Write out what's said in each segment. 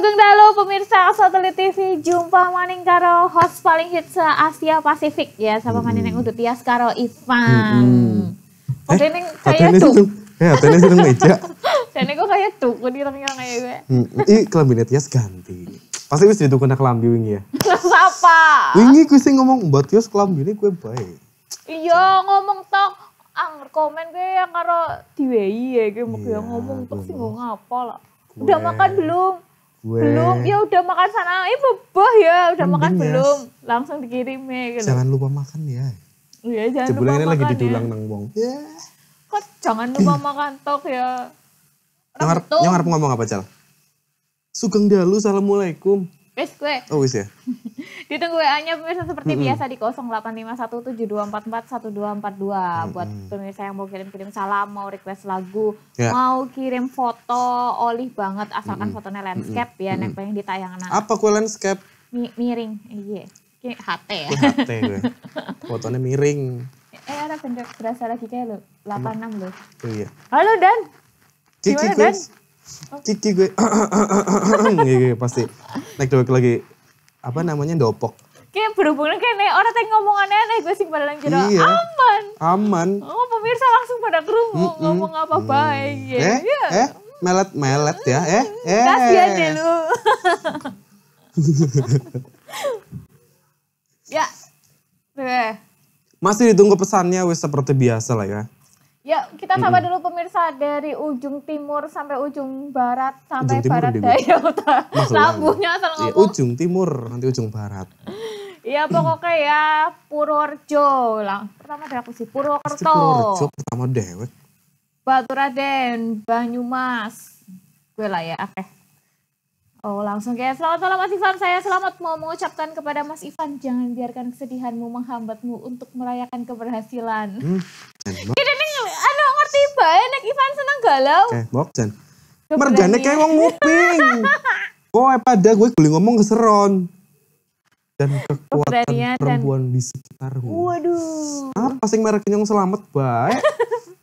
Sugeng Dalu pemirsa Satelit TV jumpa maning karo host paling hits se Asia Pasifik ya sama hmm. maning udah tias karo Ivan. Hmm. Oke kaya tuh. Ya, tadi sih meja. Dan aku kayak tuh, gue di orang kayak gue. Ih, kelaminnya tias ganti. Pasti wis jadi kena kelambi wingi ya. Sapa? Wingi gue sih ngomong, mbak tias kelambi ini gue baik. Iya, ngomong tok ang ah, komen gue yang karo diwehi ya iya, gue mau yeah, ngomong terus sih ngomong apa lah udah makan belum gue. Belum, ya udah makan sana. Eh bebah ya, udah Mending makan ya. belum? Langsung dikirim ya gitu. Jangan lupa makan ya. Iya, jangan Jebulnya lupa makan. lagi didulang ya. nang wong. Ya. Kok jangan lupa makan tok ya. Nyongar, nyongar ngomong apa, Cal? Sugeng dalu, assalamualaikum. Wes gue. Oh wis ya. Ditunggu WA-nya pemirsa seperti mm -hmm. biasa di 085172441242 mm -hmm. buat pemirsa yang mau kirim-kirim salam, mau request lagu, yeah. mau kirim foto, olih banget asalkan mm -hmm. fotonya landscape mm -hmm. ya mm -hmm. pengen ditayangkan. Apa kue landscape? Mi miring, iya. HT ya. HT gue. Fotonya miring. Eh, ada bentuk berasa lagi kayak lo, 86 lo. Oh, iya. Halo Dan. Cici, Gimana Dan? Cici gue. Iya, iya, pasti. Naik dua lagi. Apa namanya dopok. Kayak berhubungan kayak orang tadi ngomong aneh-aneh gue sih pada lanjut iya. aman. Aman. Oh pemirsa langsung pada kerumuh mm -mm. ngomong apa mm. baik. Ya. Eh, yeah. eh, melet melet ya. Eh, eh. Kasian deh lu. ya. Oke. Eh. Masih ditunggu pesannya wis seperti biasa lah ya. Ya, kita sama dulu pemirsa dari ujung timur sampai ujung barat sampai ujung barat daya utara. Lambungnya asal iya, ngomong. Ya, ujung timur nanti ujung barat. Iya pokoknya ya Purworejo lah. Pertama dari aku sih Purwokerto. Purworejo pertama dewek. Baturaden, Banyumas. Gue lah ya, oke. Oh langsung kayak selamat malam Mas Ivan. Saya selamat mau mengucapkan kepada Mas Ivan, jangan biarkan kesedihanmu menghambatmu untuk merayakan keberhasilan. Hmm, ngerti bae ya, nek Ivan seneng galau. Eh, jan. Mergane kayak wong nguping. Kowe pada gue boleh ngomong keseron. Dan kekuatan perempuan dan... di sekitarmu. Waduh. Apa sih merek yang selamat bay.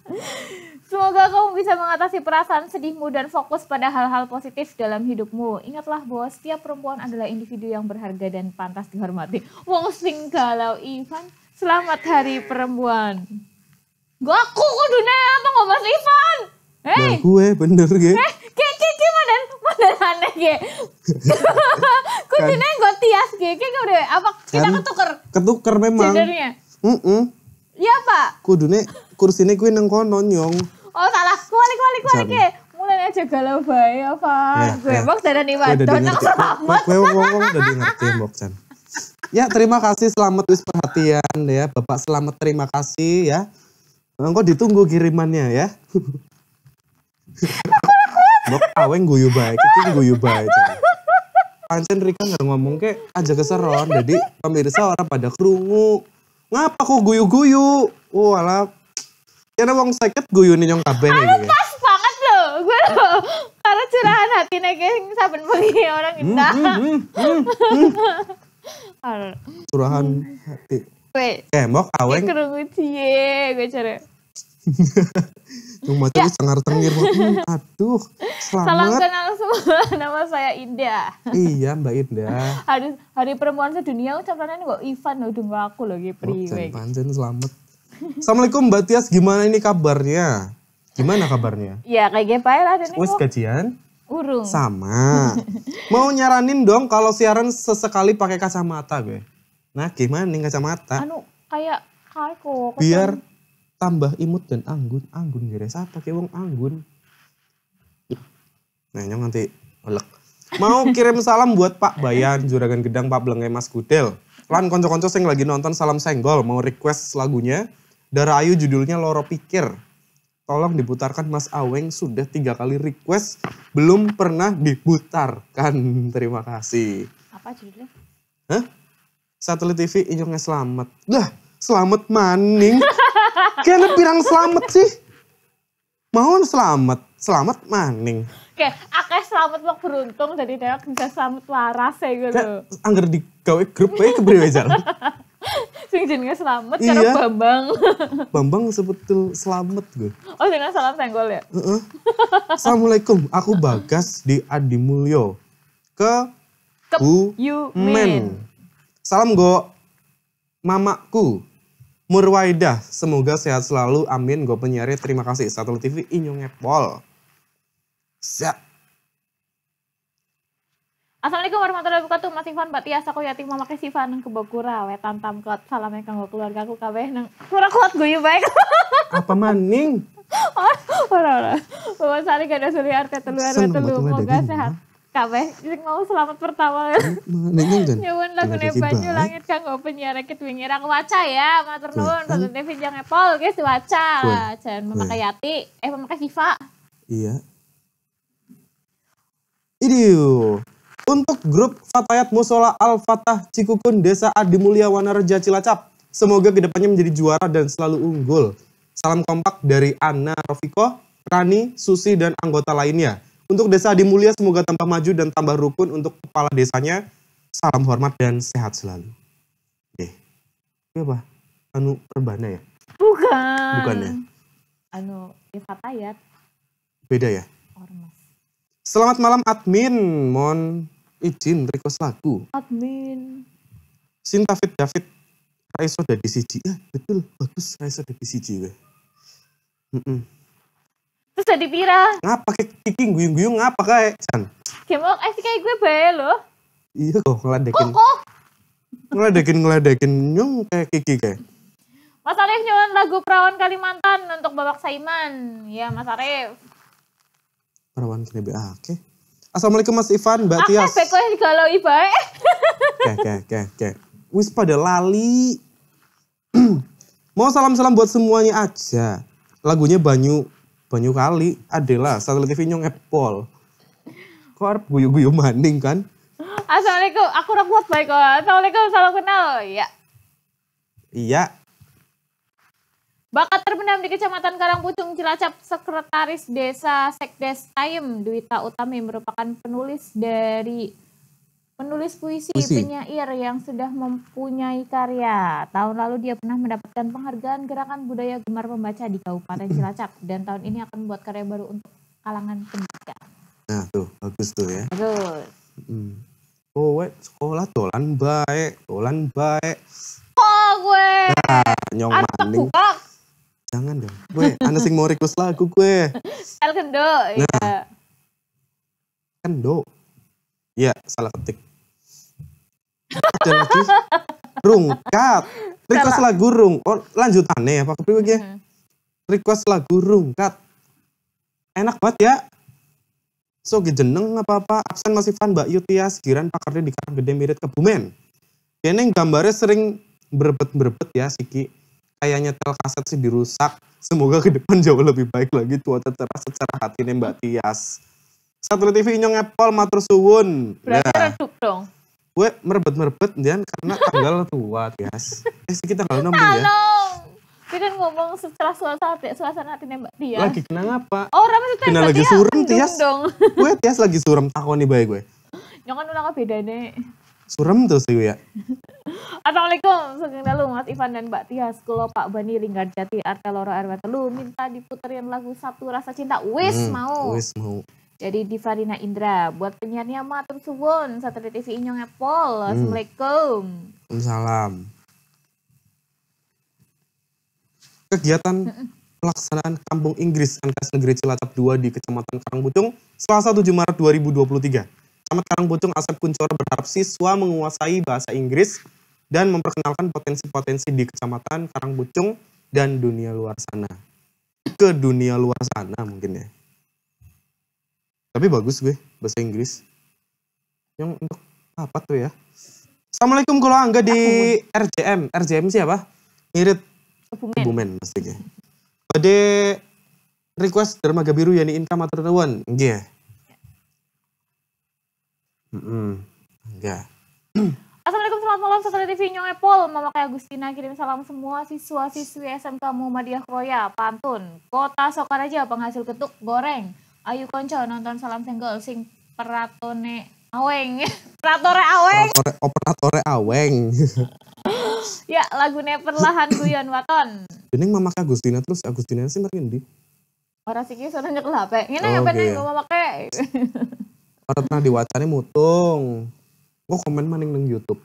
Semoga kamu bisa mengatasi perasaan sedihmu dan fokus pada hal-hal positif dalam hidupmu. Ingatlah bahwa setiap perempuan adalah individu yang berharga dan pantas dihormati. Wong sing galau Ivan, selamat hari perempuan. Gue aku dunia apa ngomong Mas Ivan? Hey. Nah, gue bener gue. Eh kayak kiki mana? Mana aneh ge. kudune kan. gue tias Kayak gak? udah apa kita kan, ketuker. Ketuker memang. Gendernya. Heeh. Mm -mm. Iya, Pak. dunia kursi ini gue kono nyong. Oh, salah. Kualik kualik kualik gue. Mulai aja galau bayi ya, apa. Ya, ya, gue ya. nih pak. Iwan. Donang selamat. Gue ngomong udah ngerti mbok Chan. Ya, terima kasih selamat wis perhatian ya. Bapak selamat terima kasih ya. Engkau ditunggu kirimannya ya. Mbok aweng guyu baik, itu guyu baik. Pancen Rika nggak ngomong ke aja keseron, jadi pemirsa orang pada kerungu. Ngapa kok guyu-guyu? Walah, oh, karena wong sakit guyu nih yang kabeh. Aku pas banget loh, gue loh. Karena curahan hati nengin saben bengi orang hmm, indah, hmm, hmm, Curahan hati. Wait. Tembok aweng. Kerungu cie, gue cari. Cuma tadi cengar cengir. Aduh, selamat. Salam kenal semua, nama saya Inda. iya, Mbak Inda. Hari, hari Perempuan Sedunia ucapannya kok Ivan, udah nggak aku loh, gitu Oh, Pancen, selamat. Assalamualaikum Mbak Tias, gimana ini kabarnya? Gimana kabarnya? Ya kayak gimana lah. Dan Wes gajian? Urung. Sama. Mau nyaranin dong kalau siaran sesekali pakai kacamata gue. Nah, gimana nih kacamata? Anu kayak kalko. Biar tambah imut dan anggun. Anggun gak ada siapa kayak wong anggun. Nah, nyong nanti olek. Mau kirim salam buat Pak Bayan, Juragan Gedang, Pak Belengai, Mas Kudel. Lan konco-konco sing lagi nonton Salam Senggol mau request lagunya. Dara Ayu judulnya Loro Pikir. Tolong diputarkan Mas Aweng sudah tiga kali request belum pernah diputarkan. Terima kasih. Apa judulnya? Hah? satelit TV inyongnya selamat. Lah, selamat maning. Kenapa pirang selamat sih. Mau selamat, selamat maning. Oke, akeh selamat mau beruntung dari dia bisa selamat waras ya gitu. Angger gawe grup ae eh, kepriwe jar. Sing jenenge selamat karo iya. Bambang. Bambang sebetul selamat gue. Oh, dengan salam senggol ya. Uh -uh. Assalamualaikum, aku Bagas di Adi Mulyo. Ke, Ke Bu You Salam go mamaku. Murwaidah, semoga sehat selalu. Amin. Gue penyiar terima kasih. Satu TV Inyong Epol. Zap. Assalamualaikum warahmatullahi wabarakatuh. Mas Ivan Mbak Tias, aku yatim mama ke Ivan ke Bogura we tantam salamnya ya kanggo keluargaku kabeh nang kurang kuat guyu iya, baik. Apa maning? Ora ora. Bapak sari gada suri arte telu semoga telu moga sehat kabeh sing mau selamat pertama. Menengen kan. Nyuwun lagune Banyu Langit kanggo penyiar ket wingi ra waca ya, matur nuwun Sonten TV Jang epol, guys waca Jangan memakai yati, eh memakai siva. Iya. Idiu. Untuk grup Fatayat Musola Al Fatah Cikukun Desa Adi Mulia Wanarja Cilacap. Semoga kedepannya menjadi juara dan selalu unggul. Salam kompak dari Anna Rofiko, Rani, Susi, dan anggota lainnya. Untuk desa Mulia, semoga tambah maju dan tambah rukun untuk kepala desanya. Salam hormat dan sehat selalu. Deh. Ini apa? Anu Perbana ya? Bukan. Bukan ya? Anu Ifatayat. Ya. Beda ya? Ormas. Selamat malam admin. Mohon izin request lagu. Admin. Sinta Fit David. Raiso dari CG. Ya, ah, betul. Bagus Raiso dari CG. Mm -mm terus jadi viral ngapa kayak kiki guyung-guyung ngapa kayak san game eh, of kayak gue bae lo iya kok ngeladekin kok ngeladekin ngeladekin nyung kayak kiki kayak Mas Arif nyuwun lagu Perawan Kalimantan untuk Babak Saiman. Iya, Mas Arif. Perawan Kalimantan, ah, oke. Assalamualaikum Mas Ivan, Mbak Tia Tias. Akeh beko digalau Oke, oke, oke, oke. Wis pada lali. Mau salam-salam buat semuanya aja. Lagunya Banyu banyu kali adalah satelit TV nyong epol kok guyu-guyu maning kan Assalamualaikum, aku udah kuat baik kok. Assalamualaikum, salam kenal. Iya. Iya. Bakat terpendam di Kecamatan Karangpucung, Cilacap, Sekretaris Desa Sekdes Taim, Duita Utami merupakan penulis dari Penulis puisi, puisi penyair yang sudah mempunyai karya. Tahun lalu dia pernah mendapatkan penghargaan Gerakan Budaya Gemar Membaca di Kabupaten Cilacap dan tahun ini akan membuat karya baru untuk kalangan pembaca. Nah, tuh bagus tuh ya. Bagus. Hmm. Oh, wait, sekolah tolan baik, tolan baik. Oh, gue. Nah, nyong maning. Jangan dong. Gue ana sing mau request lagu gue. El kendo, iya. nah. ya. Kendo. Iya, salah ketik. Ada lagi. Rungkat. Request lagu rung. Oh, lanjutannya ya, Pak kepriwe ya? Hmm. Request lagu rungkat. Enak banget ya. So jeneng apa-apa, absen masih fan Mbak Yutia, Sekiran pakarnya di Karang Gede mirip Kebumen. Kayaknya gambarnya sering berbet-berbet ya, Siki. Kayaknya tel kaset sih dirusak. Semoga ke depan jauh lebih baik lagi Tua tetap secara hati nih Mbak Tias. Satelit TV nyong ngepol matur suwun. Berarti nah. redup dong. Gue merebet-merebet dan karena tanggal tua, guys. Eh, kita kalau 6 ya. Dia kan ngomong setelah suasana hati, suasana hati nembak dia. Lagi kenang oh, ya? apa? Oh, ramai sudah Kenal lagi surem Tias. Dong. gue Tias lagi surem, aku nih baik gue. Nyongan udah beda nih. surem tuh sih gue ya. Assalamualaikum, sugeng dalu Mas Ivan dan Mbak Tias. Kulo Pak Bani Linggar Jati Arteloro Arwa Telu minta diputerin lagu sabtu rasa cinta. Wis hmm, mau. Wis mau. Jadi di Farina Indra, buat penyiarnya matur suwun, Satelit TV Inyong Apple. Hmm. Assalamualaikum. Salam. Kegiatan pelaksanaan Kampung Inggris Angkas Negeri Cilacap 2 di Kecamatan Karangbutung Selasa 7 Maret 2023. Camat Karangbutung Asep Kuncoro berharap siswa menguasai bahasa Inggris dan memperkenalkan potensi-potensi di Kecamatan Karangbutung dan dunia luar sana. Ke dunia luar sana mungkin ya. Tapi bagus gue bahasa Inggris. Yang untuk apa tuh ya? Assalamualaikum kalau Angga di RJM. RJM siapa? Irit Kebumen. Kebumen maksudnya. Pada request dermaga biru yang di income atau nuan Iya. Mm Enggak. Assalamualaikum selamat malam Sastra TV Nyong Epol Mama kayak Agustina kirim salam semua siswa-siswi SMK Muhammadiyah Kroya Pantun Kota Sokaraja penghasil ketuk goreng ayo konco nonton salam senggol sing peratone aweng peratore aweng operatore, operatore oh, aweng ya lagu perlahan guyon waton mama mamakai Agustina terus Agustina sih makin di Orang sih soalnya nyekel HP. Ngene oh, apa okay. nih ngomong Orang pernah diwacane mutung. Gue komen maning neng YouTube.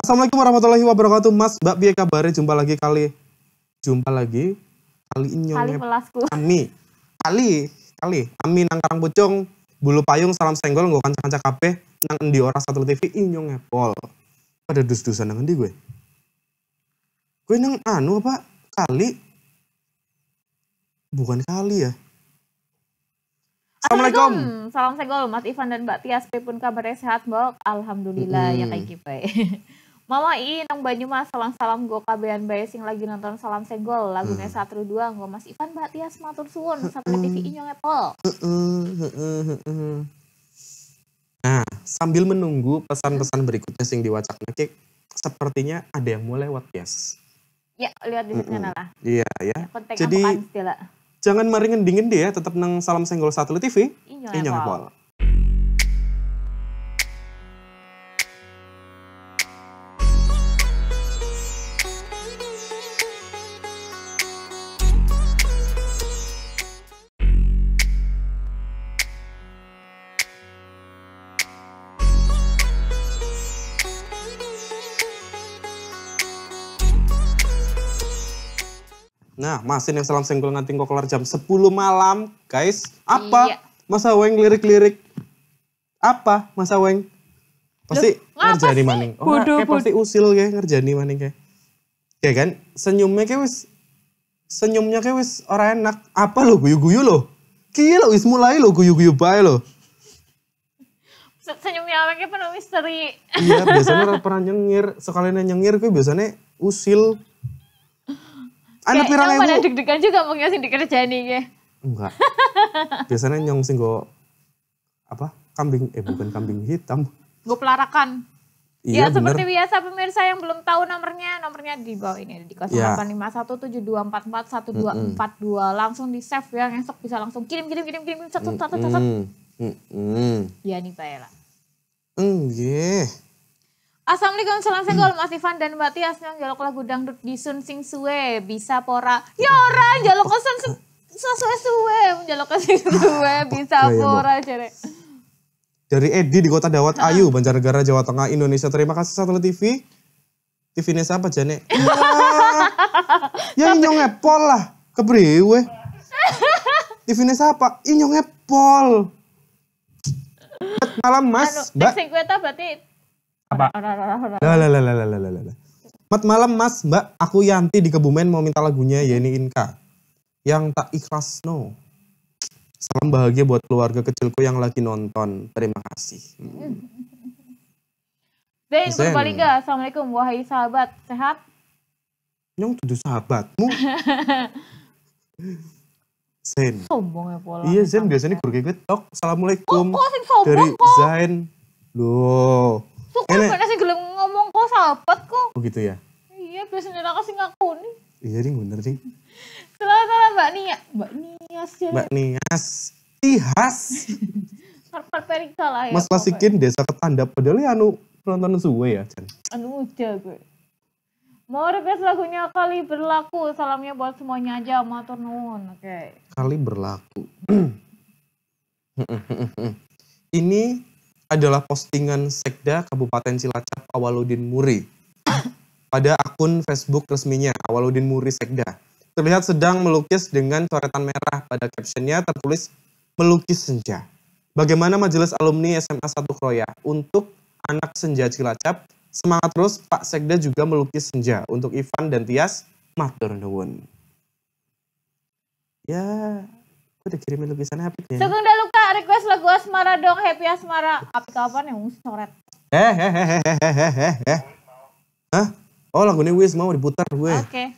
Assalamualaikum warahmatullahi wabarakatuh Mas Mbak Biaya kabarnya jumpa lagi kali jumpa lagi kali inyong kali pelasku kami kali kali. Kami nang karang pucung, bulu payung salam senggol nggo kanca-kanca kabeh nang endi ora satu TV inyong ngepol. Pada dus-dusan nang endi gue? Gue nang anu apa? Kali. Bukan kali ya. Assalamualaikum. Salam senggol, Mas Ivan dan Mbak Tias. Pun kabarnya sehat, Mbok. Alhamdulillah mm -hmm. ya kayak gitu. Mama ini nang Banyumas salam salam gue kabean bayi sing lagi nonton salam senggol lagunya hmm. satu dua gue Mas Ivan Mbak Tias ya matur suwun hmm. sampai TV Inyong Apple. Hmm. Nah, sambil menunggu pesan-pesan berikutnya sing diwacak ngecek, sepertinya ada yang mulai lewat, Tias. Ya, lihat di sini lah. Iya, ya. ya Jadi, kan, jangan maringin dingin dia ya, tetap nang salam senggol satu TV. Inyong Apple. Nah, Masin yang salam senggol nganti kok kelar jam 10 malam, guys. Apa? Iya. weng weng lirik-lirik apa masa weng? Pasti Loh, ngerjani maning. Oh, kayak pasti usil kayak ngerjani maning kayak. Kayak kan, senyumnya kayak wis senyumnya kayak wis orang enak. Apa lo guyu-guyu lo? Kilo lo wis mulai lo guyu-guyu bae lo. Senyumnya kayak penuh misteri. Iya, biasanya orang pernah nyengir. Sekalian nyengir kayak biasanya usil. Anak pirang ewu. Kayak deg-degan juga mau ngasih dikerjain ini. Enggak. Biasanya nyong sing apa? Kambing eh bukan kambing hitam. Gue pelarakan. Iya, ya, seperti biasa pemirsa yang belum tahu nomornya, nomornya di bawah ini di 085172441242. Mm -hmm. Langsung di save ya, Besok bisa langsung kirim kirim kirim kirim satu satu satu. Iya nih Pak Ella. Enggih. Mm -hmm. Assalamualaikum, salam senggol Mas Ivan dan Mbak Tias yang jaluk lagu dangdut di Sun Sing Sue bisa pora. Ya ora jaluk Sun sesuai suwe jaluk Sing suwe bisa iya, iya, pora cere. Dari Edi di Kota Dawat Ayu, Banjarnegara, Jawa Tengah, Indonesia. Terima kasih Satelit TV. TV ini siapa jane? Ya. ya inyong ngepol lah, kebriwe. TV ini siapa? Inyong ngepol. Malam mas, Anu, Mbak. Sing berarti apa? Lah lah lah lah lah lah lah. Mat malam mas, mbak, aku Yanti di Kebumen mau minta lagunya Yeni Inka. Yang tak ikhlas no. Salam bahagia buat keluarga kecilku yang lagi nonton. Terima kasih. Hmm. Zain ya. Assalamualaikum wahai sahabat, sehat? Nyong tuduh sahabatmu. Zain. Sombong ya pola. Iya Zain biasanya gue tok. Assalamualaikum. Oh, kok oh, sombong Dari Zain. Loh. Kan Enak. Enak sih gelem ngomong kok sahabat kok. Oh gitu ya? Iya, biasanya aku sih ngaku nih. Iya, ding bener sih. Selamat salah Mbak Nia, Mbak Nias ya. Mbak Nias, Tihas. Parpar perik salah ya. Mas klasikin desa ketanda padahal ya anu penonton suwe ya, Jan. Anu udah gue. Mau request lagunya kali berlaku. Salamnya buat semuanya aja, matur nuwun. Oke. Okay. Kali berlaku. Ini adalah postingan Sekda Kabupaten Cilacap Awaludin Muri pada akun Facebook resminya Awaludin Muri Sekda. Terlihat sedang melukis dengan coretan merah pada captionnya tertulis melukis senja. Bagaimana majelis alumni SMA 1 Kroya untuk anak senja Cilacap Semangat terus, Pak Sekda juga melukis senja untuk Ivan dan Tias. Matur nuwun. Ya, aku udah kirimin lukisannya apa ya? request lagu asmara dong, happy asmara. Tapi kapan yang coret? Eh, eh, eh, eh, eh, eh, eh, eh. Hah? Oh lagunya Wiz mau diputar gue. Oke. Okay.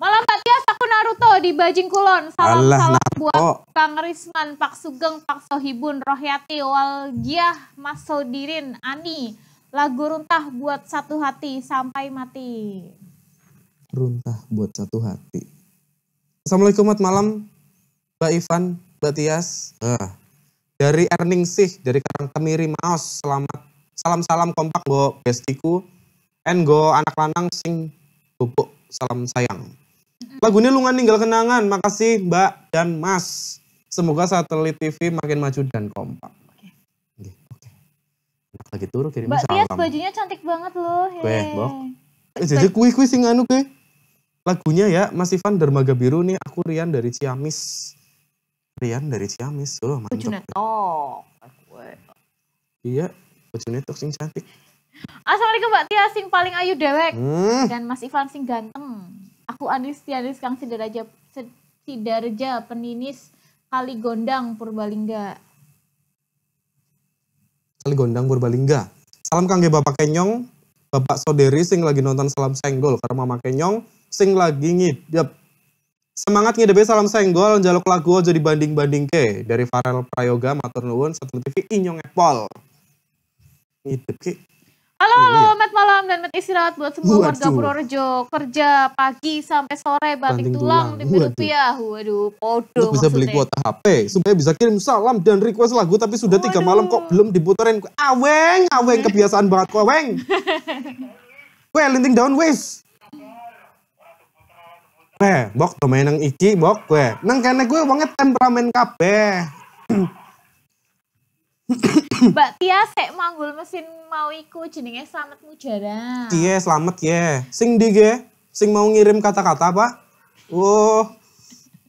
Malam Tias, aku Naruto di Bajing Kulon. Salam salam buat Kang Risman, Pak Sugeng, Pak Sohibun, Rohyati, Walgiah, Mas Sodirin, Ani. Lagu runtah buat satu hati sampai mati. Runtah buat satu hati. Assalamualaikum, malam, Mbak Ivan. Batias. Ya, uh. Eh, dari sih, dari karang temiri Maos, selamat. Salam-salam kompak go bestiku. And go anak lanang sing bubuk salam sayang. Lagunya lungan ninggal kenangan. Makasih Mbak dan Mas. Semoga satelit TV makin maju dan kompak. Oke. Oke. Enak lagi turu kirim Mbak salam. Mbak Tias bajunya cantik banget loh. Weh, Bok. Jadi kuih-kuih sing anu kuih. Lagunya ya Mas Ivan Dermaga Biru nih aku Rian dari Ciamis. Rian dari Ciamis lu mantap. Cucunet oh gue iya Cucunet tuh sing cantik Assalamualaikum Mbak Tia sing paling ayu dewek hmm. dan Mas Ivan sing ganteng aku Anis Tianis Kang Sidarja Sidarja peninis Kali Gondang Purbalingga Kali Gondang Purbalingga salam kangge Bapak Kenyong Bapak Soderi sing lagi nonton Salam Senggol karena Mama Kenyong sing lagi ngidep Semangat ngidebe salam senggol jaluk lagu aja dibanding-banding ke dari Farel Prayoga matur nuwun Satu TV Inyong Epol. Ngidep ke. Halo, halo, iya. malam dan mat istirahat buat semua warga Purworejo. Kerja pagi sampai sore banting, tulang tulang, tulang rupiah. Waduh, podo bisa beli kuota HP supaya bisa kirim salam dan request lagu tapi sudah Waduh. tiga malam kok belum diputerin. Aweng, aweng kebiasaan banget kok, aweng. Weh, linting daun wis gue, bok domain nang iki bok gue. nang kene gue wonge temperamen kabeh Mbak Tia sek manggul mesin mau iku jenenge Slamet Mujara. Iya, Slamet ya. Sing di ge, sing mau ngirim kata-kata apa? Oh.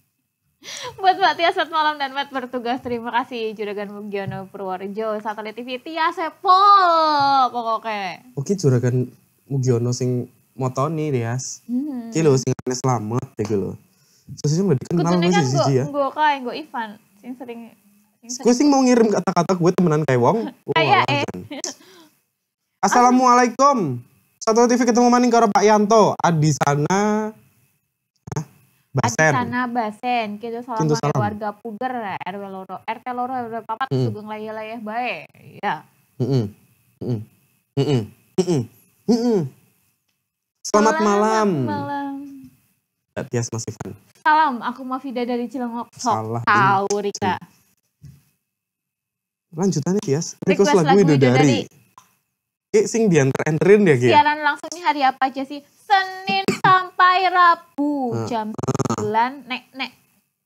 Buat Mbak Tia selamat malam dan buat bertugas terima kasih Juragan Mugiono Purworejo satelit TV Tia Sepol pokoknya. Oke Juragan Mugiono sing motoni Rias. Hmm. Ki sing selamat ya lho. sing lebih dikenal gue sih Jiji ya. Gue kae gue Ivan sing sering Gue sing mau ngirim kata-kata gue temenan kayak wong. Iya eh. Assalamualaikum. Satu TV ketemu maning karo Pak Yanto. Adi sana Basen. Adi sana Basen. Kita salam, Kintu salam. warga Puger RW Loro RT Loro RW Papat mm. sugeng layah-layah baik, Ya. Hmm. Heeh. Hmm. Heeh. Hmm. hmm. hmm, hmm. Selamat, Selamat malam. malam. Tias Mas Ivan. Salam, aku Mafida dari Cilengok. Salah. Tahu Rika. Lanjutannya Tias. Request, Request lagu, lagu Widodari. Ki sing diantar enterin dia. Ya, Ki. Ya? Siaran langsungnya hari apa aja sih? Senin sampai Rabu ah. jam 9 nek nek.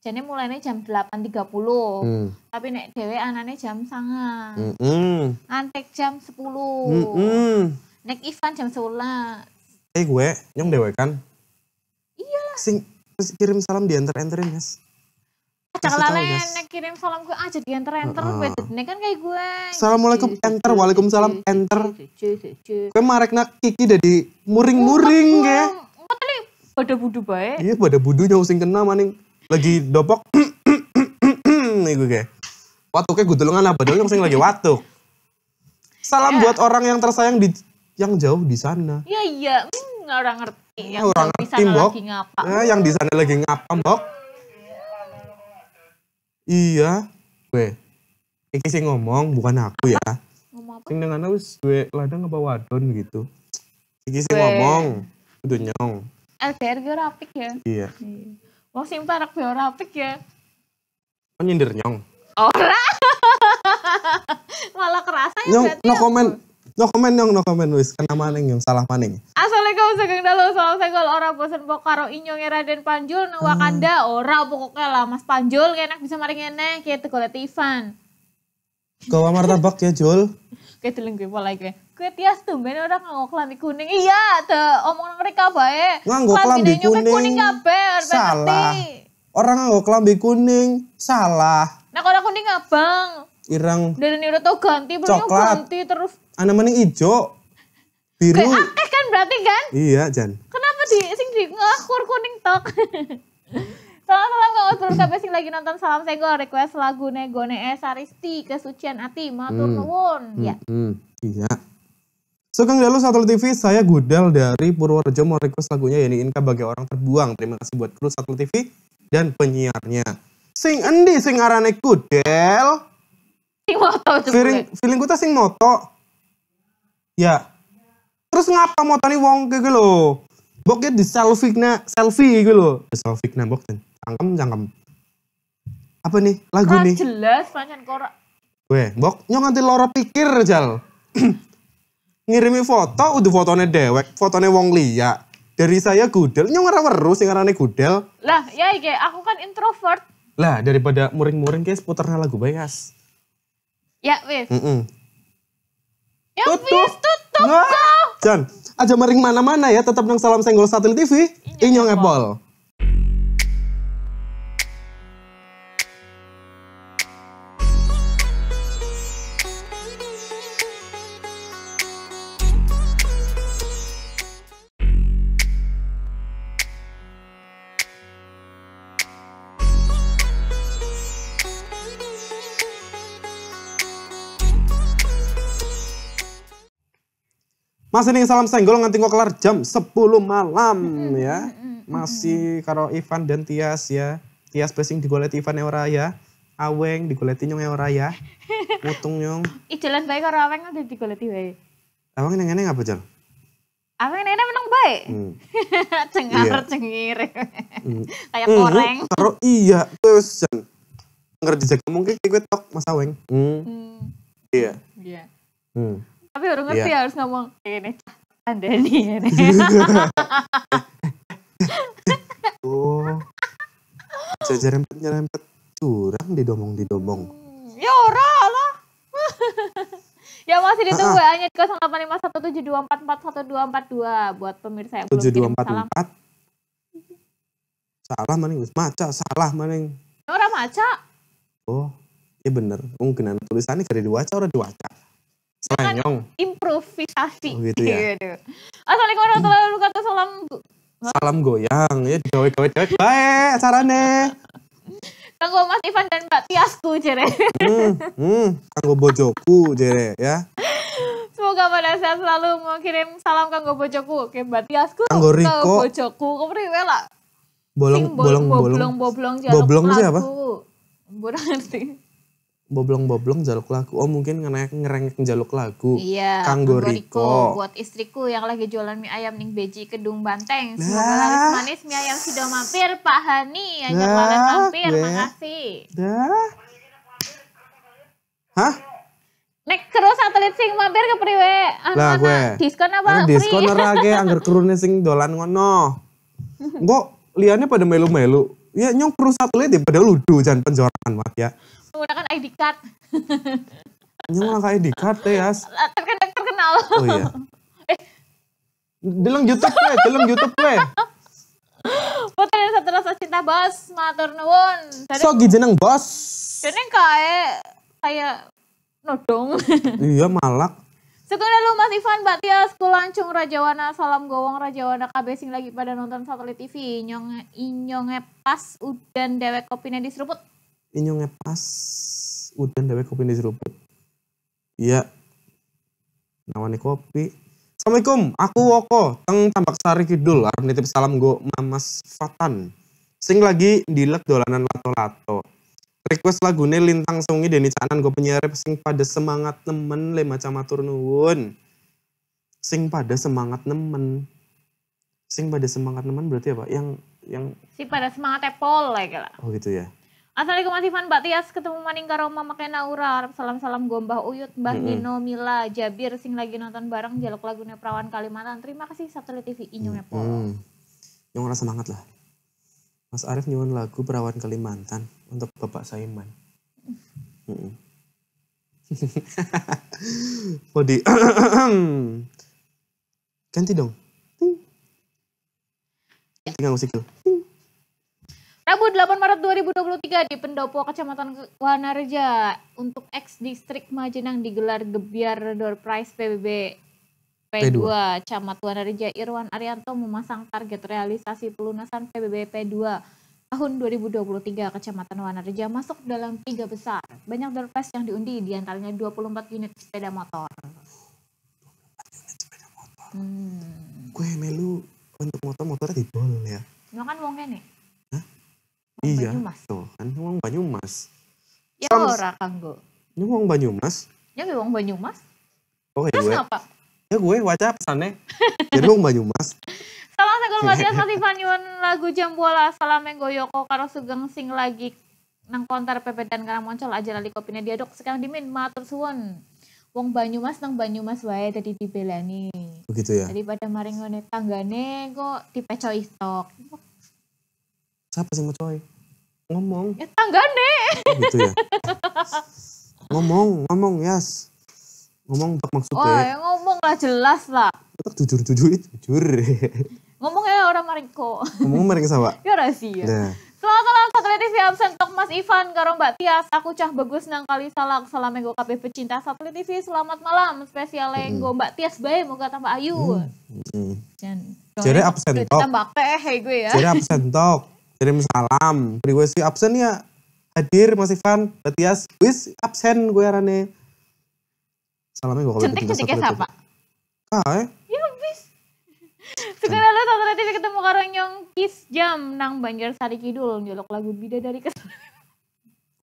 Jadi mulainya jam 8.30. Hmm. Tapi nek dewe anane jam sangat. Hmm. Antek jam 10. Hmm, hmm. Nek Ivan jam 11. Eh gue, nyong dewe kan? Iyalah. Sing kirim salam diantar enterin yes eh, Acak lalenek kirim salam gue aja diantar enter uh, uh. gue kan kayak gue. Assalamualaikum enter, waalaikumsalam enter. Gue marek nak kiki dari muring-muring kayak. Tadi pada budu baik. Iya pada budu nyong sing kena maning lagi dopok. Nih gue kayak. Watuknya gue tulungan apa dong yang sing lagi watuk. Salam ya. buat orang yang tersayang di yang jauh di sana. Iya iya, hmm, orang ngerti iya, yang orang ngerti, di sana lagi ngapa. Ya, yang di sana lagi ngapa, Mbok? Iya, gue. Iki sih ngomong bukan aku ya. Ngomong apa? Sing dengan wis gue ladang apa wadon gitu. Iki sih ngomong, udah nyong. LDR gue rapik ya. Iya. iya. Wong sing parak gue rapik ya. Oh nyindir nyong. Orang. Malah kerasa ya. Nyong, no comment. No comment dong, no comment wis kena kan maning yang salah maning. Assalamualaikum segeng dalu salam segol ora bosen pok inyong era ya, Raden Panjul nang Wakanda hmm. ora pokoknya lah Mas Panjul enak bisa maring ngene kayak tegole Kau Gawa martabak ya Jul. Kayak deleng gue pola iki. Kue tias tumben ora nganggo klambi kuning. Iya, te omong mereka bae. Nganggo klambi kuning. kuning kabeh. Salah. Orang nganggo klambi kuning salah. Nah kalau kuning abang. Irang. Dan ini udah tau ganti, belum ganti terus ana mending ijo biru kayak akeh kan berarti kan iya Jan kenapa di sing di ngakur kuning tok Salam salam kak Usul kabeh sing lagi nonton salam sego request lagu Negone Esaristi Kesucian Ati matur hmm. nuwun. Iya. Hmm, ya. Hmm, iya. So Kang Dalu TV saya gudel dari Purworejo mau request lagunya Yani Inka bagi orang terbuang. Terima kasih buat kru Satelit TV dan penyiarnya. Sing endi sing arane Gudel? Sing moto Feeling, feeling kuta sing moto ya terus ngapa mau tani wong kayak gitu boknya di selfie na selfie gitu loh di selfie na bok cangkem cangkem apa nih lagu nih jelas panjang korak gue bok nyong nanti loro pikir jal ngirimi foto udah fotonya dewek fotonya wong liya dari saya gudel nyong ora weru sing arane gudel lah ya iki aku kan introvert lah daripada muring-muring guys putarnya lagu bayas ya wis mm -mm. Ya, tutup. tutup. Nah, Jan, aja maring mana-mana ya tetap nang salam senggol satelit TV. Iya, Inyong iya, Apple. Masih nih salam senggol nganti kok kelar jam 10 malam ya. Masih karo Ivan dan Tias ya. Tias pesing digoleti Ivan ya ora ya. Aweng digoleti nyong ya ora ya. Utung nyong. Ijelas baik karo Aweng kan di digoleti wae. Aweng neng neng apa jal? Aweng neng menang baik. Hmm. Cengar iya. cengir. hmm. Kayak hmm, koreng. Karo iya terus ngerti jaga mungkin gue tok Mas Aweng. Hmm. hmm. Iya. Iya. Hmm tapi baru ngerti yeah. harus ngomong ini anda nih ini oh jajar penjaran curang didomong didomong ya ora lah ya masih ditunggu ah. hanya dua buat pemirsa yang 7244. belum kirim salam salah maning maca salah maning orang maca oh iya bener mungkin tulisannya dari diwaca orang diwaca Selanjong. improvisasi. Oh, gitu ya. Gitu. Assalamualaikum warahmatullahi wabarakatuh. Salam salam goyang ya gawe gawe cewek baik carane kanggo Mas Ivan dan Mbak Tiasku jere hmm, hmm, kanggo bojoku jere ya semoga pada sehat selalu mau kirim salam kanggo bojoku ke Mbak Tiasku kanggo Riko kanggo bojoku kepriwe lah bolong bolong bolong bolong bolong bolong siapa? Gue ngerti boblong-boblong jaluk lagu. Oh mungkin ngerengek ngerengek jaluk lagu. Iya. Kanggo Riko. Buat istriku yang lagi jualan mie ayam ning beji kedung banteng. Semoga laris manis mie ayam sudah mampir Pak Hani. Ajak nah. mampir. Nah. Makasih. Dah. Hah? Nek kru satelit sing mampir ke priwe. Anu lah gue. Diskon apa? Anu diskon lagi. Angker kru krune sing dolan ngono. Gue liannya pada melu-melu ya nyong perlu satu lagi ya, padahal ludo jangan penjoran mak ya menggunakan ID card nyong nggak ID card teh ya terkenal terkenal oh iya eh dalam YouTube play, dalam YouTube we Putri satu rasa cinta bos, matur nuwun. So jeneng bos. Jeneng kayak kayak nodong. iya malak. Sugeng dalu Mas Ivan Batias Kulancung Rajawana Salam Gowong Rajawana KB sing lagi pada nonton satelit TV Inyong inyonge pas udan dewek Kopinya disruput Inyong pas udan dewek Kopinya disruput Iya Nawani kopi Assalamualaikum aku Woko Teng Tambak Sari Kidul Arab nitip salam go Mamas Fatan Sing lagi dilek dolanan lato-lato request lagune Lintang Sungi Deni Canan gue penyiar sing pada semangat nemen le macam matur nuwun. Sing pada semangat nemen. Sing pada semangat nemen berarti apa? Yang yang sing pada semangat tepol lagi lah. Oh gitu ya. Assalamualaikum Mas Ivan, Mbak Tias ketemu maning karo Mama Naura, salam-salam gombah uyut Mbah mm -hmm. Nino Mila Jabir sing lagi nonton bareng jaluk lagunya Perawan Kalimantan. Terima kasih Satelit TV Inyo mm -hmm. Yang orang semangat lah. Mas Arief nyuwun lagu Perawan Kalimantan untuk Bapak Saiman. Mm ganti dong. Tinggal musik dulu. Rabu 8 Maret 2023 di Pendopo Kecamatan Wanarja untuk ex distrik Majenang digelar Gebiar Door Prize PBB P2. Camat Wanarja Irwan Arianto memasang target realisasi pelunasan PBB P2 tahun 2023 Kecamatan Wanarja masuk dalam tiga besar. Banyak doorpress yang diundi, diantaranya 24 unit sepeda motor. Hmm. Gue melu untuk motor-motornya bol ya. Lu kan uangnya nih? Hah? iya. Banyumas. Tuh, kan uang Banyumas. Ya orang ora kanggo. Ini uang Banyumas. Ya uang Banyumas. Oh, Terus iya. ngapa? ya gue baca pesannya jadi ya lu mbak Yumas salah segala macam kasih panyuan lagu jam bola yang goyoko karo sugeng sing lagi nang kontar dan karang moncol aja lali dia diaduk sekarang dimin matur suwun wong Banyumas nang Banyumas wae tadi dibelani. Begitu ya. Daripada maring ngene tanggane kok dipecoi tok. Siapa sih ngecoi? Ngomong. Ya tanggane. Oh, gitu ya. ngomong, ngomong, yes. Ngomong tak maksudnya. Oh, ya ngomong lah jelas lah. Tetap jujur jujur jujur. Ngomongnya orang Mariko. Ngomong Mariko sama. ya rahasia. Nah. Selamat malam satelit TV absen tok Mas Ivan karo Mbak Tias. Aku cah bagus nang kali salak. Salam enggo KB pecinta satelit TV. Selamat malam spesial enggo Mbak Tias bae moga tambah ayu. Jadi ya. absen tok. Tambah teh gue ya. Jadi absen tok. Jadi salam. Beri gue sih absen ya. Hadir Mas Ivan, Mbak Tias. Wis absen gue arane. Alami bakal Centik centiknya siapa? Ah, eh? Ya habis. Sekarang lo satu TV ketemu nyong kiss jam nang sari Kidul nyolok lagu bida dari kesel.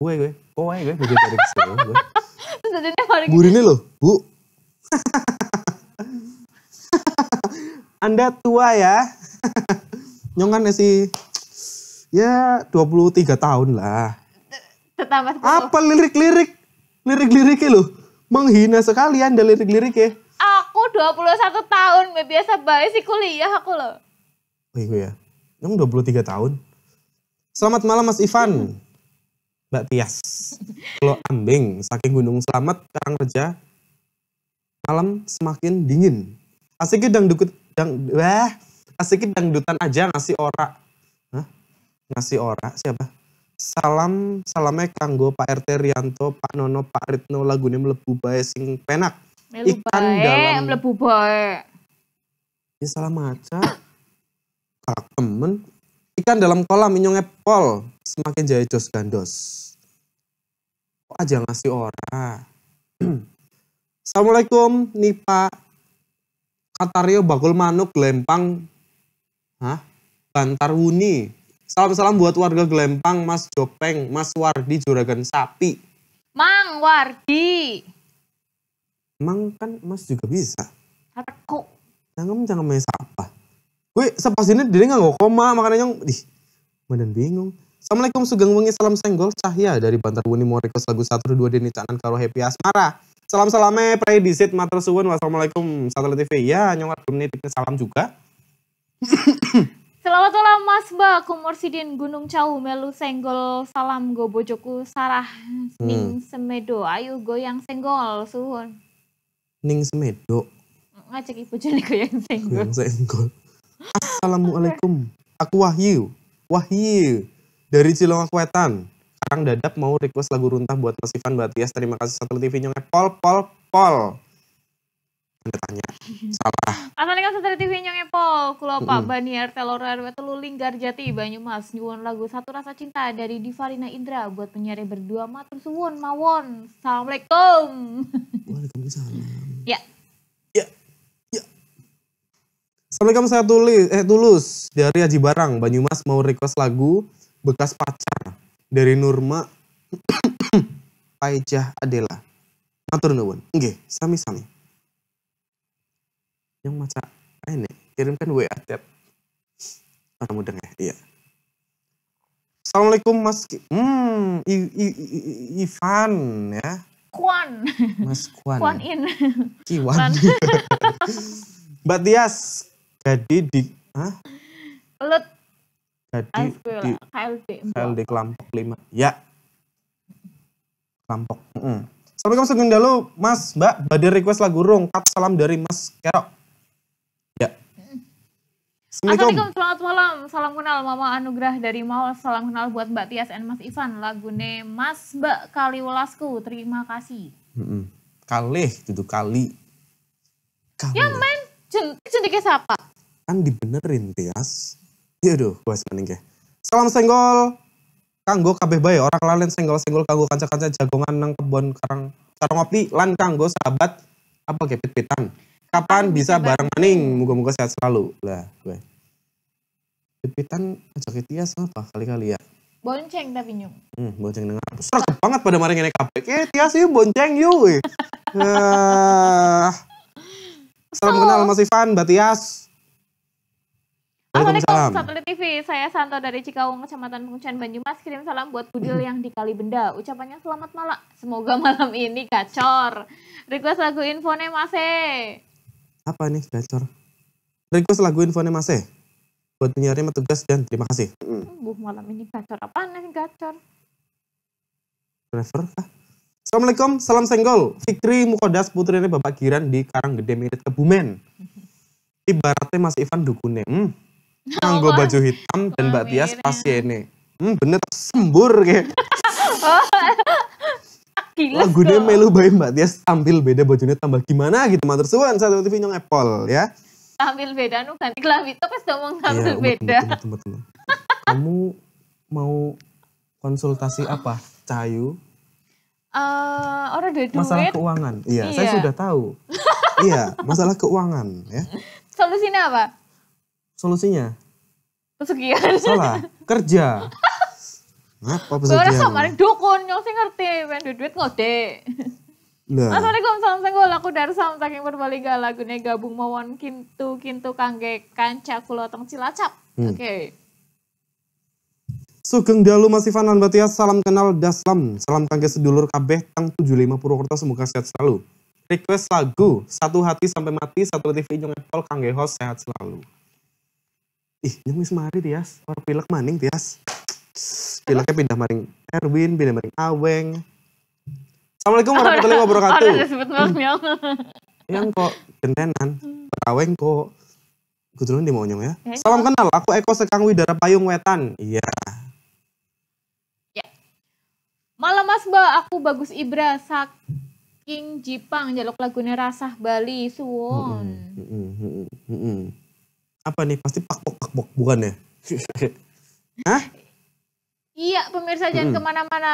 Gue gue, kowe gue bida dari kesel. Terus jadinya paling Burine gitu. lo, Bu. Anda tua ya. Nyongan si ya 23 tahun lah. Tetap Apa lirik-lirik? Lirik-liriknya loh menghina sekalian dari lirik ya Aku 21 tahun, biasa baik sih kuliah aku loh. Oh iya ya. Emang 23 tahun? Selamat malam Mas Ivan. Mbak Tias. Kalau ambing, saking Gunung Selamat, Karang Reja, malam semakin dingin. Asiknya dangdut, dang, wah, asiknya dangdutan aja ngasih ora. Hah? Ngasih ora, siapa? salam salamnya kanggo Pak RT Rianto, Pak Nono, Pak Ritno lagunya melebu bae sing penak. Melu Ikan bae, dalam melebu bae. Ini salah maca. Kak temen. Ikan dalam kolam inyonge pol semakin jaya jos gandos. Kok aja ngasih ora. Assalamualaikum, nih Pak. Katario bakul manuk lempang. Hah? Bantar wuni Salam salam buat warga Glempang, Mas Jopeng, Mas Wardi, Juragan Sapi. Mang Wardi. Mang kan Mas juga bisa. Aku. Nah, jangan jangan main siapa? Gue sepas ini dia nggak ma, makanya nyong. di, badan bingung. Assalamualaikum Sugeng Wengi Salam Senggol Cahya dari Bantar Wuni Morikos lagu satu Dua Deni Canan Karo Happy Asmara. Salam salame pray disit matur suwun. Wassalamualaikum Satelit TV. Ya nyongat warga salam juga. Mas aku kumorsidin Gunung Cau melu senggol salam go bojoku sarah hmm. ning hmm. semedo Ayu goyang senggol suhun. Ning semedo. Ngajak ibu jane goyang senggol. Goyang senggol. Assalamualaikum. Aku Wahyu. Wahyu dari Cilongok Wetan. Sekarang dadap mau request lagu runtah buat Mas Ivan Batias. Terima kasih satu TV nyonge pol pol pol tanda tanya mm-hmm. salah Assalamualaikum Sastra TV Nyong Epo Kulo Pak mm -hmm. Baniar Telor Arwa Linggar Jati Banyumas Nyuwun lagu Satu Rasa Cinta dari Divarina Indra Buat penyiar berdua Matur Suwun Mawon Assalamualaikum Waalaikumsalam Ya Ya Ya Assalamualaikum saya tulis eh tulus dari Haji Barang Banyumas mau request lagu bekas pacar dari Nurma Paijah Adela Matur nuwun. Nggih, sami-sami yang maca ini ya, kirimkan WA chat orang mudeng ya iya Assalamualaikum Mas hmm I, I, I, Ivan ya Kwan Mas Kwan Kwan In Kiwan Mbak Tias Gadi di Hah? Lut Gadi di KLD KLD Kelampok lima ya Kelampok mm -hmm. Assalamualaikum Mas Mbak badai request lagu rung salam dari Mas Kerok Assalamualaikum. selamat malam. Salam kenal Mama Anugrah dari Maul. Salam kenal buat Mbak Tias dan Mas Ivan. Lagune Mas Mbak Kali Welasku. Terima kasih. Mm -mm. Kalih, gitu kali. kali. Ya men, jendiknya siapa? Kan dibenerin Tias. Yaudah, gue maning ya. Salam senggol. Kanggo kabeh bayi, orang lain senggol-senggol kanggo kanca-kanca jagongan nang kebon karang. karang ngopi lan kanggo sahabat apa gepet-petan kapan bisa bareng maning muka-muka sehat selalu lah gue jepitan ajak dia siapa kali-kali ya bonceng tapi nyung hmm, bonceng dengar serak banget pada mari ngene kabeh kayak tias sih bonceng yuk nah, salam so. kenal Mas Ivan Mbak Tias Assalamualaikum Satelit TV, saya Santo dari Cikawung, Kecamatan Pengucian Banyumas. Kirim salam buat Budil hmm. yang di Kali Benda. Ucapannya selamat malam. Semoga malam ini gacor. Request lagu infone Mas e. Apa nih gacor? Request lagu infonya Mas eh. Buat penyiarin tugas dan terima kasih. Hmm, Bu malam ini gacor. Apa nih gacor? Driver kah? Assalamualaikum, salam senggol. Fikri Mukodas putrinya Bapak Giran di Karanggede Mirit Kebumen. Ibaratnya Mas Ivan dukune. Hmm. Nanggo oh, baju hitam dan Mbak Tias nih. Hmm, bener sembur kayak. oh, Gila, lagu oh, dia melu bayi mbak Tias tampil beda bajunya tambah gimana gitu matur satu TV nyong Apple ya tampil beda nu ganti kelawi itu pas ngomong tampil ya, beda betul, betul, betul, kamu mau konsultasi apa Cahayu Uh, eh, orang ada duit. Masalah keuangan. Iya, iya, saya sudah tahu. iya, masalah keuangan ya. Solusinya apa? Solusinya? Sekian. Salah, kerja. Apa pesan Gue kemarin dukun, nyong sih ngerti, main duit duit ngode. Nah. Assalamualaikum, salam senggol, aku darsam, saking berbaliga lagunya gabung mawon kintu, kintu kangge kanca kulotong cilacap. Hmm. Oke. Okay. Sugeng dalu Mas Ivan lan Batias, salam kenal daslam, salam kangge sedulur kabeh tang 75 Purwokerto semoga sehat selalu. Request lagu Satu Hati Sampai Mati, Satu TV Nyong Apple kangge host sehat selalu. Ih, nyong mari Tias, orang pilek maning Tias pilaknya pindah maring Erwin pindah maring Aweng Assalamualaikum oh, warahmatullahi wabarakatuh orang oh, disebut nyong ya. yang kok gentenan Aweng kok Kudulan di monyong ya. Eh? Salam kenal, aku Eko Sekang Widara Payung Wetan. Iya. Ya. Malam Mas Ba, aku Bagus Ibra saking Jipang jaluk lagunya Rasah Bali Suwon. Apa nih? Pasti pak pok pak pok bukan ya? Hah? Iya, pemirsa jangan hmm. kemana-mana.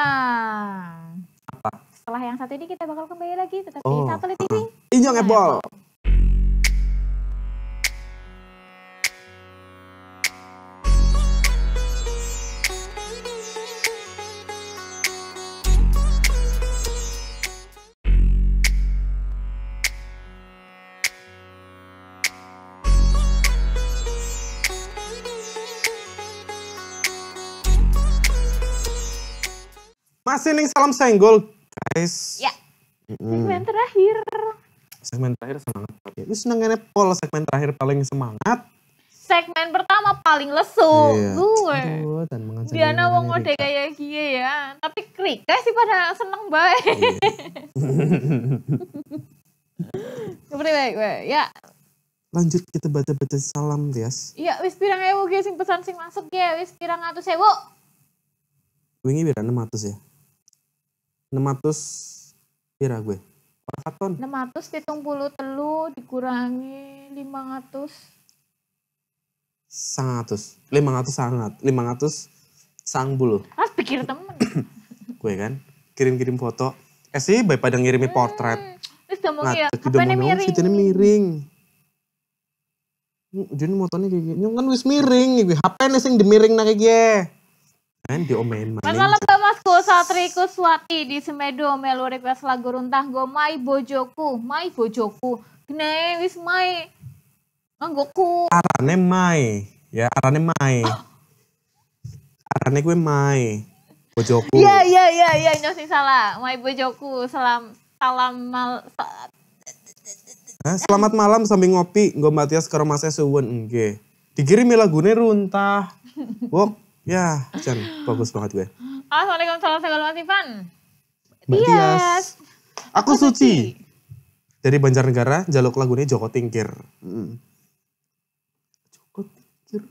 Apa? Setelah yang satu ini kita bakal kembali lagi tetapi oh. di Satelit TV. Injong Apple. Nah, Masih nih salam senggol, guys. Ya. Segmen terakhir. Segmen terakhir semangat. Ini senengnya Pol segmen terakhir paling semangat. Segmen pertama paling lesu iya. gue. Aduh, Diana wong ngode kayak gie ya. Tapi Rika sih pada seneng baik. Iya. Seperti baik baik. Ya. Lanjut kita baca-baca salam, Dias. Iya, wis pirang ewu ge sing pesan sing masuk gie, ya. wis pirang atus ewu. Wingi pirang 600 ya. 600 kira gue enam ratus hitung puluh telu dikurangi lima 500 sangatus 500 sangat 500 sang bulu ah pikir temen gue kan kirim-kirim foto eh sih baik pada ngirimi portrait, hmm, terus udah mau ya sih miring sih miring jadi motornya kayak gini kan wis miring gue HP nih sing demiring nake kayak kan diomain maling. Malam Mbak Bamasku Satriku Swati di Semedo melu request lagu runtah go mai bojoku, mai bojoku. Gene wis mai nganggoku. Arane mai, ya arane mai. Oh. Arane gue mai. Bojoku. Iya iya iya iya nyosi salah. Mai bojoku salam salam mal Hah, selamat malam sambil ngopi, gue Matias ke rumah saya suwun, enggak. Dikirimi lagunya runtah. wok. Ya, Chan, bagus banget gue. Assalamualaikum salam segala macam. yes. Aku, suci. suci. Dari Banjarnegara, jaluk lagunya Joko Tingkir. Hmm. Joko Tingkir.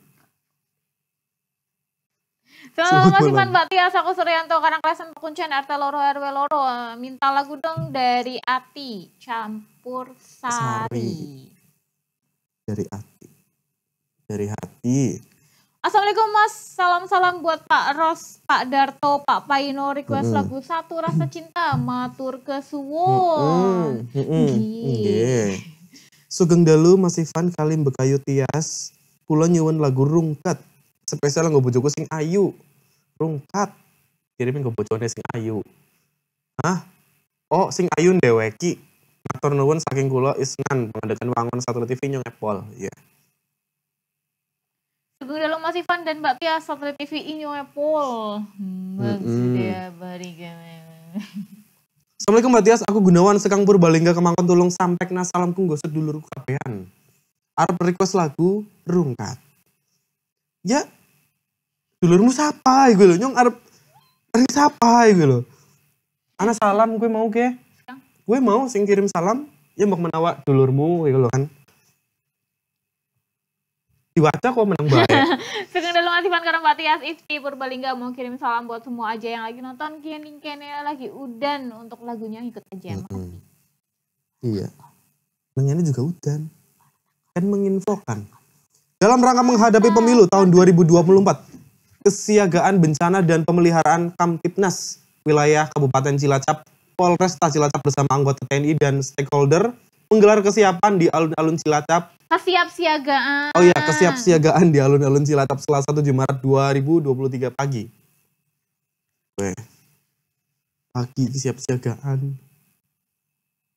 Selamat so, malam Mbak aku Suryanto, kelasan pekuncian RT Loro, RW Loro. Minta lagu dong dari Ati, Campur Sari. Sari. Dari Ati. Dari hati. Assalamualaikum Mas, salam-salam buat Pak Ros, Pak Darto, Pak Paino request mm. lagu satu rasa cinta matur ke suwon. Mm -mm. Mm -mm. Sugeng dalu Mas Ivan kalim bekayu tias, kula nyuwun lagu rungkat. Spesial nggo bojoku sing ayu. Rungkat. Kirimin nggo bojone sing ayu. Hah? Oh, sing ayu ndeweki. Matur nuwun saking kula Isnan, pengadekan wangun satu TV nyong Apple. Ya. Yeah masih Ivan dan Mbak Pia Satelit TV Inyo Epol. Mbak -hmm. Assalamualaikum Mbak Tias, aku Gunawan Sekang Purbalingga Kemangkon Tulung Sampek Nasalam Kunggosut Dulur Kabehan. Arab request lagu Rungkat. Ya, dulurmu siapa? Gue lo nyong Arab siapa? sapa Gue lo. Ana salam gue mau ke. Gue mau sing kirim salam, ya mau menawa dulurmu gue lo kan. Diwaca kok menang Sekarang dalam aktifan karena Karempati Tias Ifti Purbalingga mau kirim salam buat semua aja yang lagi nonton kini kini lagi udan untuk lagunya ikut aja. Mm -hmm. Iya. Mengenai juga udan. Kan menginfokan. Dalam rangka menghadapi pemilu tahun 2024, kesiagaan bencana dan pemeliharaan Kamtipnas wilayah Kabupaten Cilacap, Polresta Cilacap bersama anggota TNI dan stakeholder menggelar kesiapan di alun-alun Cilacap. Kesiapsiagaan. Oh iya, kesiapsiagaan di alun-alun Cilacap Selasa 7 Maret 2023 pagi. Weh. Pagi kesiapsiagaan.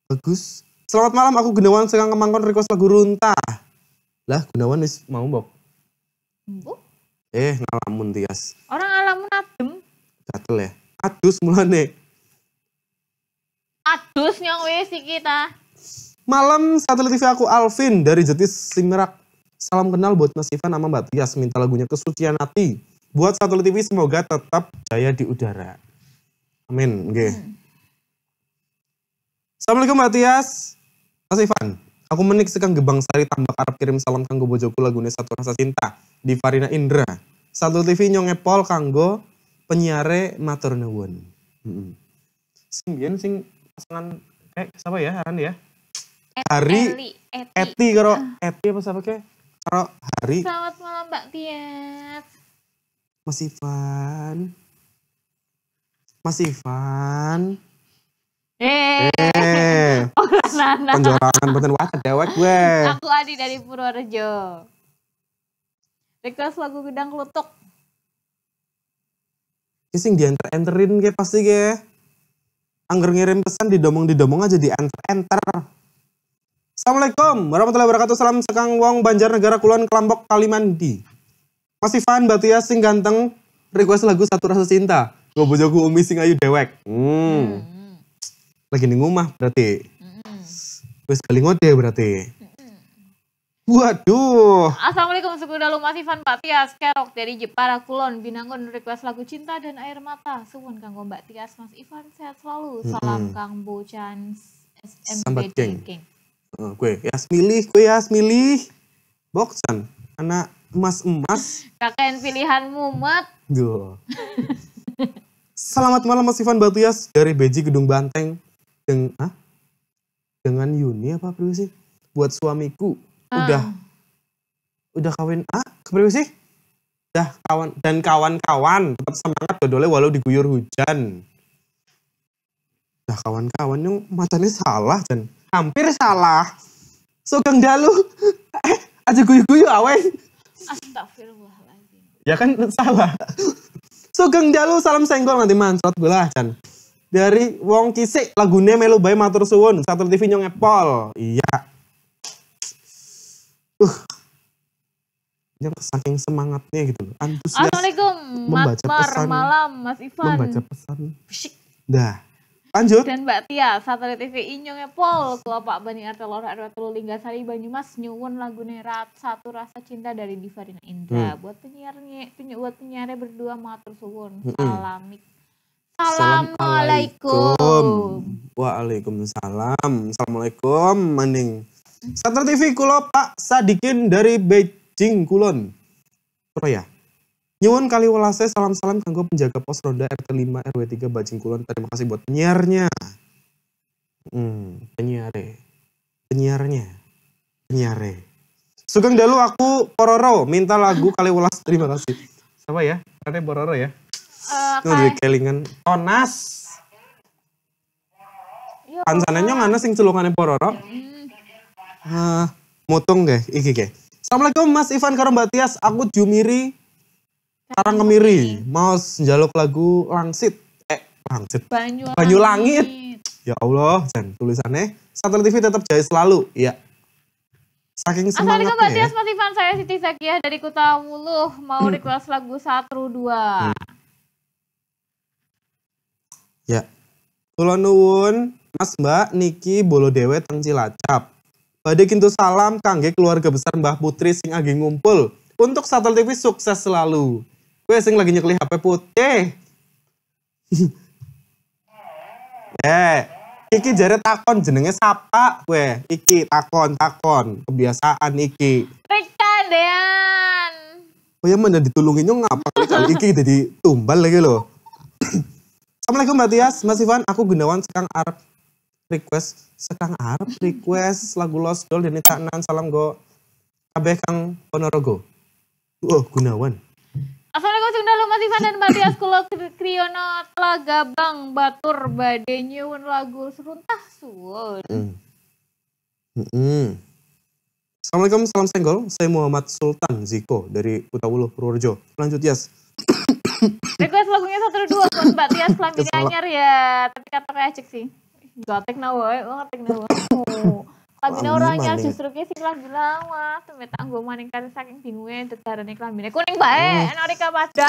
Bagus. Selamat malam, aku Gunawan sekarang kemangkon request lagu runtah. Lah, Gunawan is mau mbok. Mbok? Eh, ngalamun tias. Orang ngalamun adem. Gatel ya. Adus mulane. Adus nyong wis kita Malam satelit TV aku Alvin dari Jetis Simerak. Salam kenal buat Mas Ivan sama Mbak Tias minta lagunya kesucian hati. Buat satelit TV semoga tetap jaya di udara. Amin. Okay. Hmm. Assalamualaikum Mbak Tias. Mas Ivan, aku menik sekang gebang sari tambah karap kirim salam kanggo bojoku lagunya satu rasa cinta di Farina Indra. Satu TV pol kanggo penyiare matur Hmm. Sing sing pasangan kayak eh, siapa ya aran ya? Hari Eti. Eti karo Eti apa siapa ke? Karo Hari. Selamat malam Mbak Tia. Mas Ivan. Mas Ivan. Eh. eh. Oh, nah, nah, nah. Penjorangan benten wadah dewek gue. Aku Adi dari Purworejo. Request lagu Gedang Klutuk. Kising diantar-enterin ke pasti ke. Angger ngirim pesan didomong-didomong aja enter enter Assalamualaikum warahmatullahi wabarakatuh. Salam sekang wong Banjarnegara Kulon Kelambok Kalimandi. Mas Ivan ya sing ganteng request lagu Satu Rasa Cinta. Gue bojoku Umi sing ayu dewek. Hmm. hmm. Lagi di rumah berarti. Hmm. paling ngode berarti. Hmm. Waduh. Assalamualaikum sekundalu Mas Ivan Tias, Kerok dari Jepara Kulon Binangun request lagu Cinta dan Air Mata. Semua Kang Mbak Tias Mas Ivan sehat selalu. Salam hmm. Kang Bocan SMPD King. King gue eh, ya milih gue ya milih boxan anak emas emas kakek pilihan mumet Selamat malam Mas Ivan Batuyas dari Beji Gedung Banteng. Deng Hah? Dengan Yuni apa perlu sih? Buat suamiku. Uh. Udah. Udah kawin ah? Kepriwe sih? Dah kawan dan kawan-kawan tetap semangat dodole walau diguyur hujan. Dah kawan-kawan yang macamnya salah dan hampir salah sugeng dalu eh aja guyu-guyu awe astagfirullahaladzim ya kan salah sugeng dalu salam senggol nanti mancrot gula lah Chan dari wong kisik lagunya melu Bay matur suwun satu TV nyong epol iya uh yang saking semangatnya gitu loh antusias Assalamualaikum membaca pesan malam Mas Ivan membaca pesan dah Lanjut. Dan Mbak Tia, satelit TV Inyongnya Pol, kelopak Bani Artelor Arwetulu Linggasari Banyumas nyuwun lagu nerat satu rasa cinta dari Divarina Indra. Hmm. Buat penyiarnya, penyi, buat penyiarnya berdua matur suwun. Hmm. Salamik. Assalamualaikum. Waalaikumsalam. Assalamualaikum maning. Satelit TV kalau Pak Sadikin dari Beijing Kulon. ya. Nyuwun kali welase salam-salam kanggo penjaga pos ronda RT 5 RW 3 Bajingkulon. Terima kasih buat penyiarnya. Hmm, penyiare. Penyiarnya. Penyiare. Sugeng dalu aku Pororo minta lagu kali welas. Terima kasih. Siapa ya? Katanya Pororo ya. Uh, Itu kelingan. Onas. Oh, Pansane nyong sing celungane Pororo. Hmm. Uh, mutung ge, iki ge. Assalamualaikum Mas Ivan karombatias aku Jumiri Karang Kemiri, mau njaluk lagu Langsit. Eh, Langsit. Banyu, Banyu Langit. Ya Allah, dan tulisannya. Satelit TV tetap jaya selalu. Iya. Saking semangatnya. Assalamualaikum Mbak Tias ya. Motifan, saya Siti Zakiah dari Kuta Wuluh. Mau hmm. request lagu Satru 2. Hmm. Ya. Kula nuwun, Mas Mbak Niki Bolo Dewe, teng Cilacap. Badhe kintu salam kangge keluarga besar Mbah Putri sing Agi ngumpul. Untuk Satel TV sukses selalu. Gue sing lagi nyekli HP putih. eh, iki jare takon jenenge sapa gue. Iki takon takon kebiasaan iki. Pekadean. Oh ya mana ditulungi nyong ngapa kali iki jadi tumbal lagi loh. Assalamualaikum Mbak Tias, Mas Ivan, aku Gunawan sekarang Arab request sekarang Arab request lagu Lost Doll dan Nan salam go kabeh Kang Ponorogo. Oh, Gunawan. Assalamualaikum Sundalo Mas Ivan dan Mbak Kulo Kriyono Bang Batur Bade Nyewun Lagu Seruntah Suwun mm. Mm -mm. Assalamualaikum, salam senggol. Saya Muhammad Sultan Ziko dari Utawuluh Purworejo. Lanjut, Yas. Request lagunya satu dua buat Mbak Tias Kelambini Anyar ya. Tapi kata kayak cek sih. Gotek nawa, eh, gotek nawa orang orangnya justru kayak sing lagu lama sampai tak maning kan saking bingunge nih kelamin kuning bae, enak rika pada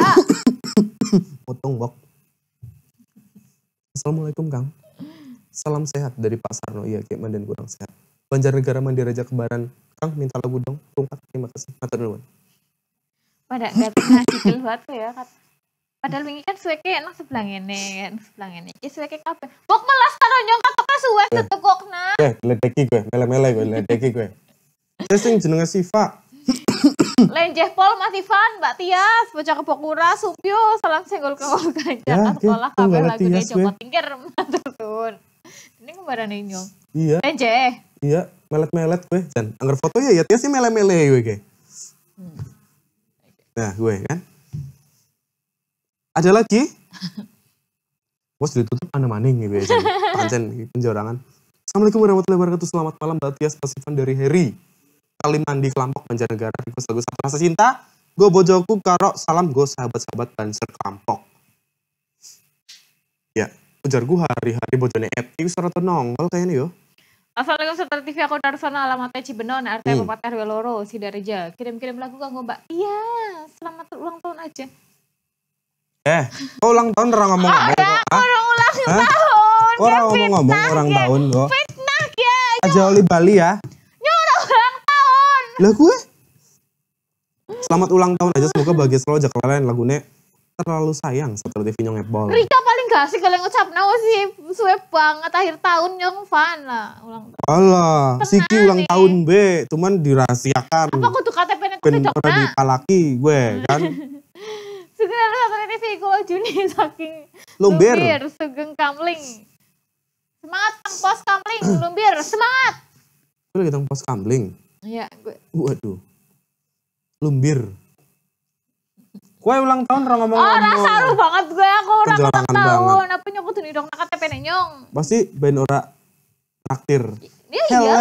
Potong bok. Assalamualaikum Kang. Salam sehat dari Pak Sarno, iya kayak mandan kurang sehat. Banjarnegara Mandiraja Kebaran, Kang minta lagu dong, tungkat terima kasih. Matur duluan. Pada gak ngasih tuh ya, padahal wingi kan suweke enak sebelah ngene kan sebelah ngene iki ya suweke kabeh bok melas karo nyong tetep suwe nah eh ledeki gue mele-mele gue ledeki gue terus sing jenenge Siva Lenjeh Pol Ivan Mbak Tias, bocah kura Supyo, salam senggol ke Jakarta ya, gitu. sekolah kabeh lagu dia Joko Tingkir matur nuwun. Ini kembarane nyong. Iya. Lenjeh. Eh, iya, melet-melet gue, dan anggar foto ya ya Tias sih mele-mele gue. Hmm. Nah, gue kan. Ada lagi? Bos ditutup anda maning gitu ya. Pancen penjorangan. Assalamualaikum warahmatullahi wabarakatuh. Selamat malam Mbak Tias Pasifan dari Heri. Kalimandi Kelampok Banjarnegara. lagu satu Rasa Cinta. Gue bojoku karo salam gue sahabat-sahabat Banser Kelampok. Ya, ujar gue hari-hari bojone epi tenong. suara nongol kayaknya yo. Assalamualaikum Sutra TV, aku Darsono alamatnya Cibenon, RT hmm. Bapak RW Loro, Sidareja. Kirim-kirim lagu gue mbak. Iya, selamat ulang tahun aja. Eh, kok ulang tahun orang ngomong-ngomong oh, ya, Orang ulang tahun. Orang ngomong-ngomong orang tahun kok. Fitnah ya. Aja oli Bali ya. Nyuruh ulang tahun. Lah gue? Selamat ulang tahun aja semoga bahagia selalu aja kalian lagunya terlalu sayang seperti Vinyong Apple. Rika paling gak sih kalau ngucap nawa sih suwe banget akhir tahun yang fan lah ulang tahun. Allah. Siki ulang tahun B, cuman dirahasiakan. Apa kutu KTP nek kudu dipalaki gue kan. Sugeng lalu akhirnya sih kulo Juni saking Lumbir, Lumbir Sugeng Kamling. Semangat Kang pos Kamling, Lumbir, semangat. Itu lagi tang pos Kamling. Iya, gue. Waduh. Lumbir. Kue ulang tahun orang ngomong Oh, rasa lu banget gue aku orang ulang tahun. Apa nyok kudu dong nak KTP nyong. Pasti ben ora traktir. Iya iya.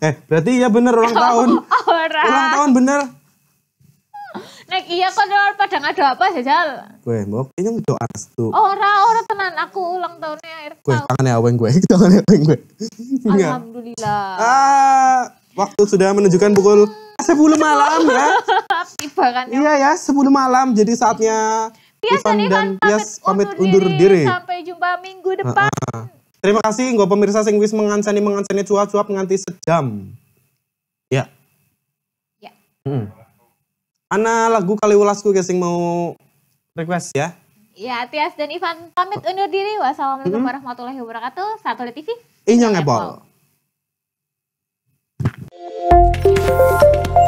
Eh, berarti ya bener ulang oh, tahun. Orang. Ulang tahun bener. Nek iya kok doa padang ada apa jajal? Gue mau ini doa restu. Ora ora tenan aku ulang tahunnya air Gue tangannya aweng gue, tangannya aweng gue. Iya. Alhamdulillah. Ah, waktu sudah menunjukkan pukul sepuluh malam ya. Tiba kan. Ya? Iya ya, sepuluh malam jadi saatnya Biasa Ivan dan Pias pamit undur, undur diri. diri. Sampai jumpa minggu depan. Terima kasih nggak pemirsa sing wis mengancani mengancani cuap-cuap nganti sejam. Ya. Ya. Hmm. Ana lagu kali ulasku guys yang mau request ya. Ya, Tias dan Ivan pamit undur diri. Wassalamualaikum hmm. warahmatullahi wabarakatuh. Satu di TV. Inyong Apple. Apple.